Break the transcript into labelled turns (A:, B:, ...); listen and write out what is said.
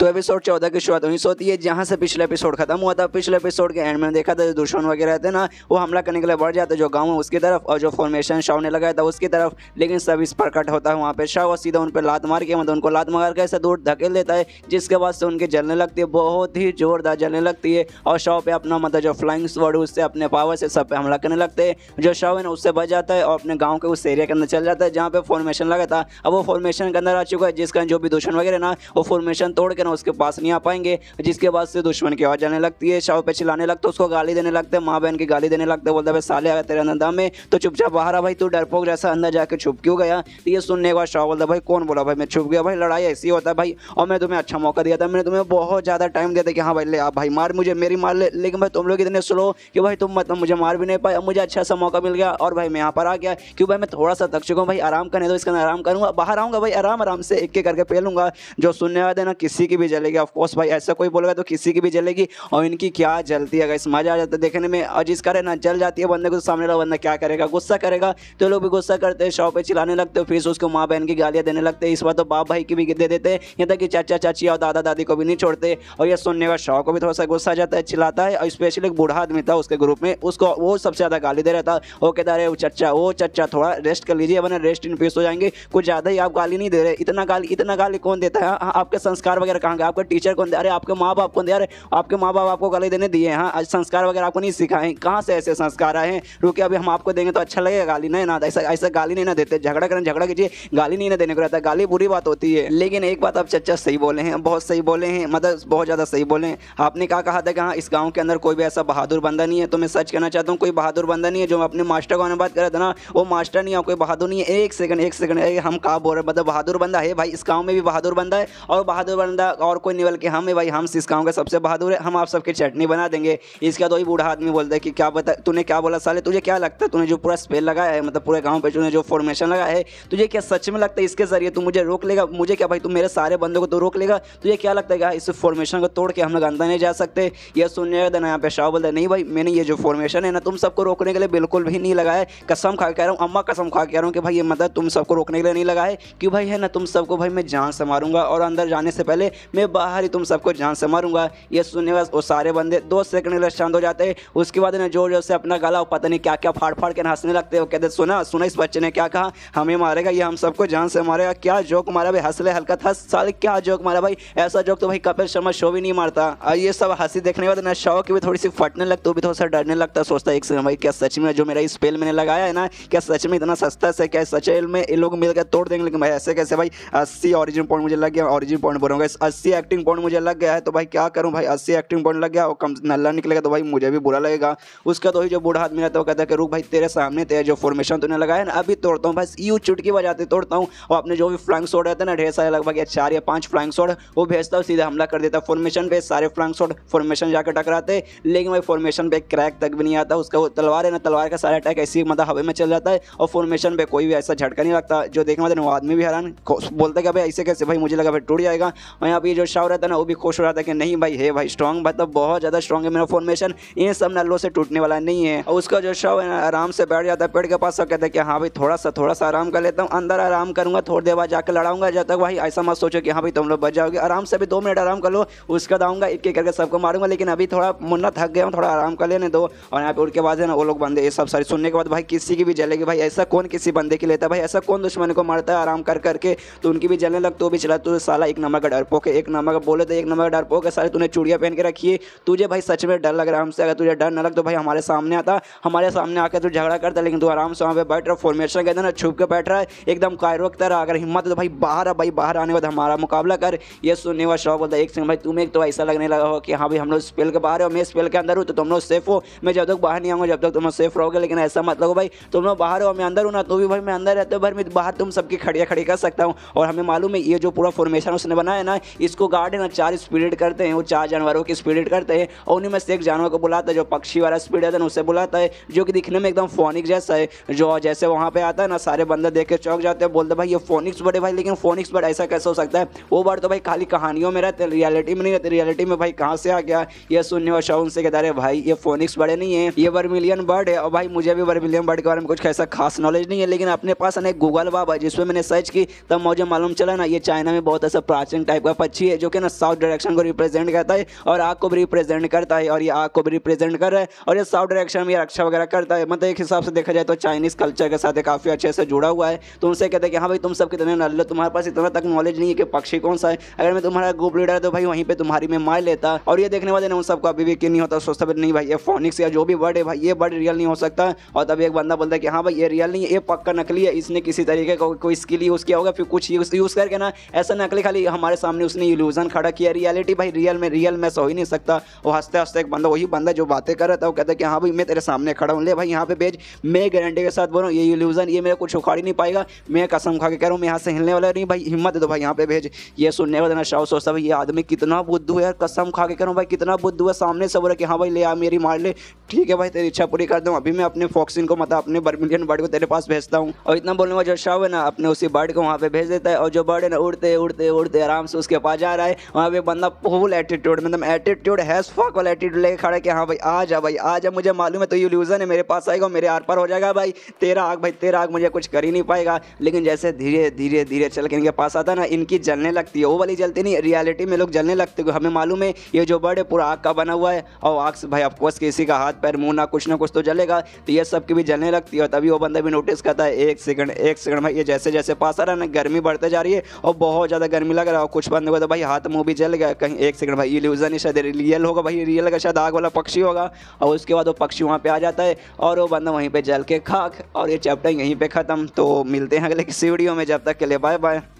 A: तो एपिसोड चौदह की शुरुआत उन्नीस होती है जहाँ से पिछले एपिसोड खत्म हुआ था पिछले एपिसोड के एंड में देखा था जो दुश्मन वगैरह थे ना वो हमला करने के लिए बढ़ जाते जो गाँव है उसकी तरफ और जो फॉर्मेशन शव ने लगाया था उसकी तरफ लेकिन सब इस पर कट होता है वहाँ पे शव और सीधा उन पर लात मार के मतलब उनको लात मार के ऐसे दूर धकेल देता है जिसके बाद से उनकी जलने लगती है बहुत ही जोरदार जलने लगती है और शव पे अपना मतलब जो फ्लाइंग वर्ड उससे अपने पावर से सब पे हमला करने लगते हैं जो शव है ना उससे बच जाता है और अपने गाँव के उस एरिया के अंदर चल जाता है जहाँ पे फॉर्मेशन लगा था अब वो फॉर्मेशन के अंदर आ चुका है जिसका जो भी दूषण वगैरह ना वो फॉर्मेशन तोड़ कर ना उसके पास नहीं आ पाएंगे जिसके बाद से दुश्मन की आवाज़ आने लगती है शाह पे चिल्लाने लगता है उसको गाली देने लगते है माँ बहन की गाली देने लगते बोलते भाई साले आया तेरे अंदर दम में तो चुपचाप बाहर आ भाई तू डरपोक जैसा अंदर जाकर छुप क्यों गया तो ये सुनने के बाद शाह बोलता भाई कौन बोला भाई मैं छुप गया भाई लड़ाई ऐसी होता है भाई और मैं तुम्हें अच्छा मौका दिया था मैंने तुम्हें बहुत ज़्यादा टाइम दिया था कि हाँ भाई ले आप भाई मार मुझे मेरी मार ले लेकिन भाई तुम लोग इतने स्लो कि भाई तुम मतलब मुझे मार भी नहीं पाए मुझे अच्छा सा मौका मिल गया और भाई मैं यहाँ पर आ गया क्यों भाई मैं थोड़ा सा तक चुका हूँ भाई आराम करने दो इसके अंदर आराम करूँगा बाहर आऊँगा भाई आराम आराम से एक एक करके पहलूंगा जो सुनने वाले ना किसी की की भी जलेगी ऑफकोर्स भाई ऐसा कोई बोलेगा तो किसी की भी जलेगी और इनकी क्या जलती है इस मज़ा आ जाता है देखने में और जिस कारण ना जल जाती है बंदे को तो सामने वाला बंदा क्या करेगा गुस्सा करेगा तो लोग भी गुस्सा करते हैं शॉप पर चिलाने लगते हैं फिर उसको माँ बहन की गालियाँ देने लगते हैं इस बार तो बाप भाई की भी दे देते हैं यहाँ तक कि चाचा चाची और दादा दादी को भी नहीं छोड़ते और यह सुनने का शौक भी थोड़ा सा गुस्सा आ जाता है चिल्लाता है और स्पेशली एक बूढ़ा आदमी था उसके ग्रुप में उसको वो सबसे ज़्यादा गाली दे रहा था वो कहता अरे वो चच्चा वो चच्चा थोड़ा रेस्ट कर लीजिए वरना रेस्ट इन पीस हो जाएंगे कुछ ज़्यादा ही आप गाली नहीं दे रहे इतना गाली इतना गाली कौन देता है हाँ, आपके संस्कार वगैरह कहाँ गए आपके टीचर कौन दे अरे आपके माँ बाप कौन दे अरे आपके माँ बाप आपको गाली देने दिए हाँ आज संस्कार वगैरह आपको नहीं सिखाए कहाँ से ऐसे संस्कार आए हैं रुके अभी हम आपको देंगे तो अच्छा लगेगा गाली नहीं ना ऐसा ऐसा गाली नहीं ना देते झगड़ा करें झगड़ा कीजिए गाली नहीं ना देने को रहता गाली बुरी बात होती है लेकिन एक बात आप चचा सही बोले हैं बहुत सही बोले हैं मतलब बहुत ज़्यादा सही बोले हैं आपने कहा कहा था कि हाँ इस गाँव के अंदर कोई भी ऐसा बहादुर बंदा नहीं है तो मैं सच कहना चाहता हूँ कोई बहादुर बंदा नहीं है जो अपने मास्टर को बात कर था ना वो मास्टर नहीं है कोई बहादुर नहीं है एक सेकंड एक सेकंड हम कहा बोल रहे मतलब बहादुर बंदा है भाई इस गाँव में भी बहादुर बंदा है और बहादुर बंदा और कोई नहीं बल्कि हम ही भाई हम इस गाँव के सबसे बहादुर है हम आप सबकी चटनी बना देंगे इसका तो ही बूढ़ा आदमी बोलता है कि क्या बता तूने क्या बोला साले तुझे क्या लगता है तूने जो पूरा स्पेल लगाया है मतलब पूरे गाँव पर तूने जो फॉर्मेशन लगाया है तुझे क्या सच में लगता है इसके जरिए तू मुझे रोक लेगा मुझे क्या भाई तू मेरे सारे बंदों को तो रोक लेगा तुझे क्या लगता है हाँ, इस फॉर्मेशन को तोड़ के हम लोग अंदर नहीं जा सकते यह सुनने देना यहाँ पे शाह बोलता है नहीं भाई मैंने ये जो फॉर्मेशन है ना तुम सबको रोकने के लिए बिल्कुल भी नहीं लगाया कसम खा कह रहा हूँ अम्मा कसम खा कह रहा हूँ कि भाई ये मतलब तुम सबको रोकने के लिए नहीं लगा है कि भाई है ना तुम सबको भाई मैं जान से मारूंगा और अंदर जाने से पहले मैं बाहर ही तुम सबको जान से मारूंगा ये सुनने वाले वो सारे बंदे दो सेकंड के लिए शांत हो जाते हैं उसके बाद इन्हें जोर जोर से अपना गला पता नहीं क्या क्या फाड़ फाड़ के हंसने लगते वो कहते सुना सुना इस बच्चे ने क्या कहा हमें मारेगा ये हम सबको जान से मारेगा क्या जोक मारा भाई हंसले हल्का था साल क्या जोक मारा भाई ऐसा जोक तो भाई कपिल शर्मा शो भी नहीं मारता और ये सब हंसी देखने वाले बाद ना शौक भी थोड़ी सी फटने लगती भी थोड़ा सा डरने लगता सोचता एक सेकंड भाई क्या सच में जो मेरा स्पेल मैंने लगाया है ना क्या सच में इतना सस्ता से क्या सच में ये लोग मिलकर तोड़ देंगे लेकिन भाई ऐसे कैसे भाई अस्सी ऑरिजिन पॉइंट मुझे लग गया ऑरिजिन पॉइंट बोलूँगा अस्सी एक्टिंग पॉइंट मुझे लग गया है तो भाई क्या करूँ भाई अस्सी एक्टिंग पॉइंट लग गया और कम नल्ला निकलेगा तो भाई मुझे भी बुरा लगेगा उसका तो ही जो बूढ़ा आदमी रहता है वो कहता है कि रुक भाई तेरे सामने तेरे जो फॉर्मेशन तूने लगाया ना अभी तोड़ता हूँ बस यू चुटकी बजाते तोड़ता हूँ और अपने जो भी फ्लैंग शॉट रहता है ना ढेर सारे लगभग या चार या पाँच फ्लैंग शॉट वो भेजता हूँ सीधा हमला कर देता फॉर्मेशन पे सारे फ्लैंग शॉट फॉर्मेशन जाकर टकराते लेकिन भाई फॉर्मेशन पे क्रैक तक भी नहीं आता उसका वो तलवार है ना तलवार का सारा अटैक ऐसी मतलब हवा में चल जाता है और फॉर्मेशन पे कोई भी ऐसा झटका नहीं लगता जो देखने वाले मतलब वो आदमी भी हैरान बोलता है कि भाई ऐसे कैसे भाई मुझे लगा भाई टूट जाएगा और यहाँ अभी जो शाह रहता ना वो भी खुश हो रहा था कि नहीं भाई है भाई स्ट्रॉन्ग मतलब बहुत ज़्यादा स्ट्रॉन्ग है मेरा फॉर्मेशन इन सब नलों से टूटने वाला नहीं है और उसका जो शव है ना आराम से बैठ जाता है पेड़ के पास और कहता है कि हाँ भाई थोड़ा सा थोड़ा सा आराम कर लेता हूँ अंदर आराम करूंगा थोड़ी देर बाद जाकर लड़ाऊंगा जब तक भाई ऐसा मत सोचो कि हाँ भाई तुम लोग बच जाओगे आराम से अभी दो मिनट आराम कर लो उसका दाऊंगा एक एक करके सबको मारूंगा लेकिन अभी थोड़ा मुन्ना थक गया हूँ थोड़ा आराम कर लेने दो और यहाँ पे उड़ के बाद है ना वो लोग बंदे ये सब सारी सुनने के बाद भाई किसी की भी जलेगी भाई ऐसा कौन किसी बंदे की लेता भाई ऐसा कौन दुश्मन को मारता है आराम कर करके तो उनकी भी जलने लग तो भी चला तो साला एक नंबर का डरपोक ओके एक नंबर का बोले तो एक नंबर का डर है सारे तूने चूड़िया पहन के रखी है तुझे भाई सच में डर लग रहा है हमसे अगर तुझे डर न लग तो भाई हमारे सामने आता हमारे सामने आकर तू झगड़ा करता लेकिन तू आराम से वहाँ पे बैठ रहा फॉर्मेशन कहते ना छुप के बैठ रहा है एकदम कायर की रहा अगर हिम्मत है तो भाई बाहर आ भाई बाहर आने के बाद हमारा मुकाबला कर ये सुनने का शौक होता है एक सिंह भाई तुम्हें तो ऐसा लगने लगा हो कि हाँ भाई हम लोग स्पेल के बाहर हो मैं स्पेल के अंदर हूँ तो तुम लोग सेफ हो मैं जब तक बाहर नहीं आऊँगा जब तक तुम लोग सेफ रहोगे लेकिन ऐसा मत लगो भाई तुम लोग बाहर हो मैं अंदर हूँ ना तो भी भाई मैं अंदर रहते हो भाई मैं बाहर तुम सबकी खड़िया खड़ी कर सकता हूँ और हमें मालूम है ये जो पूरा फॉर्मेशन उसने बनाया ना इसको ना चार स्पीड करते हैं वो चार जानवरों की स्पीड करते हैं और उन्हीं में से एक जानवर को बुलाता है जो पक्षी वाला स्पीड है तो उसे बुलाता है जो कि दिखने में एकदम फोनिक जैसा है जो जैसे वहाँ पर आता है ना सारे बंदे देख के चौक जाते हैं बोलते भाई ये फोनिक्स बड़े भाई लेकिन फोनिक्स बर्ड ऐसा कैसे हो सकता है वो बर्ड तो भाई खाली कहानियों में रहते रियलिटी में नहीं रहते रियलिटी में भाई कहाँ से आ गया ये सुनने और शौन से कहता है भाई ये फोनिक्स बड़े नहीं है ये वर्मिलियन बर्ड है और भाई मुझे भी वर्मिलियन बर्ड के बारे में कुछ ऐसा खास नॉलेज नहीं है लेकिन अपने पास ना गूगल बाबा जिसमें मैंने सर्च की तब मुझे मालूम चला ना ये चाइना में बहुत ऐसा प्राचीन टाइप का पक्षी है जो कि ना साउथ डायरेक्शन को रिप्रेजेंट करता है और आग को भी रिप्रेजेंट करता है और ये आग को भी रिप्रेजेंट कर रहा है और ये साउथ डायरेक्शन में रक्षा वगैरह करता है मतलब एक हिसाब से देखा जाए तो चाइनीज़ कल्चर के साथ काफ़ी अच्छे से जुड़ा हुआ है तो उनसे कहते हैं कि हाँ भाई तुम सब कितने नल्लो तुम्हारे पास इतना तक नॉलेज नहीं है कि पक्षी कौन सा है अगर मैं तुम्हारा ग्रुप लीडर तो भाई वहीं पर तुम्हारी में मार लेता और ये देखने वाले ना उन सबको अभी भी यकीन नहीं होता सोचता नहीं भाई ये फोनिक्स या जो भी वर्ड है भाई ये वर्ड रियल नहीं हो सकता और तभी एक बंदा बोलता है कि हाँ भाई ये रियल नहीं है ये पक्का नकली है इसने किसी तरीके का कोई स्किल यूज़ किया होगा फिर कुछ यूज़ करके ना ऐसा नकली खाली हमारे सामने उस उसने इल्यूजन खड़ा किया रियलिटी भाई रियल में रियल में सो ही नहीं सकता वो हंसते हंसते एक बंदा वही बंदा जो बातें कर रहा था वो कहता है कि हाँ भाई मैं तेरे सामने खड़ा हूँ ले भाई यहाँ पे भेज मैं गारंटी के साथ बोलूँ ये इल्यूजन ये मेरे कुछ उखाड़ ही नहीं पाएगा मैं कसम खा के कह रहा हूँ मैं यहाँ से हिलने वाला नहीं भाई हिम्मत दो भाई यहाँ पे भेज ये सुनने वाला ना शाह सोचता भाई ये आदमी कितना बुद्धू है यार कसम खा के कह रहा हूँ भाई कितना बुद्धू है सामने से बोला कि हाँ भाई ले आ मेरी मार ले ठीक है भाई तेरी इच्छा पूरी कर दूँ अभी मैं अपने फॉक्सिन को मतलब अपने बर्मिलियन बर्ड को तेरे पास भेजता हूँ और इतना बोलने वाला जो शाह है ना अपने उसी बर्ड को वहाँ पे भेज देता है और जो बर्ड है ना उड़ते उड़ते उड़ते आराम से उसके रहा है वहाँ पे बंदा फुल एटीट्यूड मतलब एटीट्यूड हैज फक वाला एटीट्यूड लेके खड़ा कि हाँ भाई आ जा भाई आ जा मुझे मालूम है तो ये लूजन है मेरे पास आएगा मेरे आर पार हो जाएगा भाई तेरा आग भाई तेरा आग मुझे कुछ कर ही नहीं पाएगा लेकिन जैसे धीरे धीरे धीरे चल के इनके पास आता ना इनकी जलने लगती है वो वाली जलती नहीं रियलिटी में लोग जलने लगते हमें मालूम है ये जो बर्ड है पूरा आग का बना हुआ है और आग से भाई ऑफकोर्स किसी का हाथ पैर मुँह ना कुछ ना कुछ तो जलेगा तो ये सब की भी जलने लगती है तभी वो बंदा भी नोटिस करता है एक सेकंड एक सेकंड भाई ये जैसे जैसे पास आ रहा है ना गर्मी बढ़ते जा रही है और बहुत ज़्यादा गर्मी लग रहा है और कुछ बंद होगा तो भाई हाथ मुंह भी जल गया कहीं एक सेकंड भाई इल्यूजन ही शायद रियल होगा भाई रियल का शायद आग वाला पक्षी होगा और उसके बाद वो पक्षी वहाँ पे आ जाता है और वो बंदा वहीं पे जल के खाक और ये चैप्टर यहीं पे ख़त्म तो मिलते हैं अगले किसी वीडियो में जब तक के लिए बाय बाय